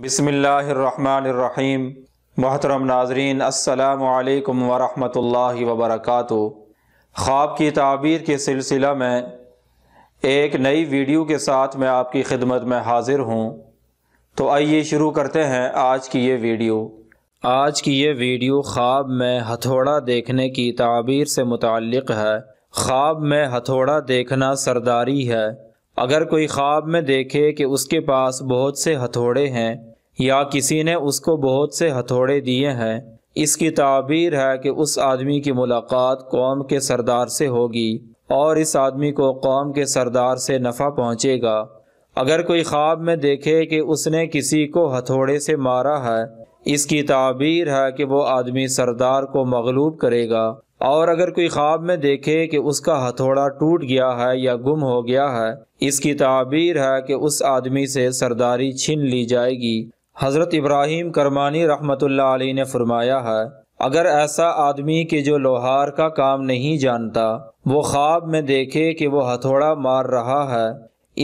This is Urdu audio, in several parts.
بسم اللہ الرحمن الرحیم محترم ناظرین السلام علیکم ورحمۃ اللہ وبرکاتہ خواب کی تعبیر کے سلسلہ میں ایک نئی ویڈیو کے ساتھ میں آپ کی خدمت میں حاضر ہوں تو آئیے شروع کرتے ہیں آج کی یہ ویڈیو آج کی یہ ویڈیو خواب میں ہتھوڑا دیکھنے کی تعبیر سے متعلق ہے خواب میں ہتھوڑا دیکھنا سرداری ہے اگر کوئی خواب میں دیکھے کہ اس کے پاس بہت سے ہتھوڑے ہیں یا کسی نے اس کو بہت سے ہتھوڑے دیے ہیں اس کی تعبیر ہے کہ اس آدمی کی ملاقات قوم کے سردار سے ہوگی اور اس آدمی کو قوم کے سردار سے نفع پہنچے گا اگر کوئی خواب میں دیکھے کہ اس نے کسی کو ہتھوڑے سے مارا ہے اس کی تعبیر ہے کہ وہ آدمی سردار کو مغلوب کرے گا اور اگر کوئی خواب میں دیکھے کہ اس کا ہتھوڑا ٹوٹ گیا ہے یا گم ہو گیا ہے اس کی تعبیر ہے کہ اس آدمی سے سرداری چھن لی جائے گی حضرت ابراہیم کرمانی رحمۃ اللہ علیہ نے فرمایا ہے اگر ایسا آدمی کہ جو لوہار کا کام نہیں جانتا وہ خواب میں دیکھے کہ وہ ہتھوڑا مار رہا ہے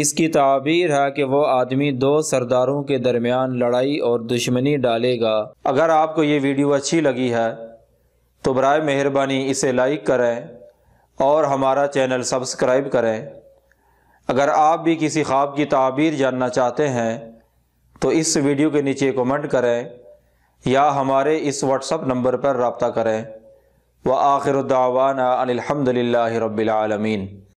اس کی تعبیر ہے کہ وہ آدمی دو سرداروں کے درمیان لڑائی اور دشمنی ڈالے گا اگر آپ کو یہ ویڈیو اچھی لگی ہے تو برائے مہربانی اسے لائک کریں اور ہمارا چینل سبسکرائب کریں اگر آپ بھی کسی خواب کی تعبیر جاننا چاہتے ہیں تو اس ویڈیو کے نیچے کومنٹ کریں یا ہمارے اس واٹس اپ نمبر پر رابطہ کریں وہ آخر ان الحمد للہ رب العالمین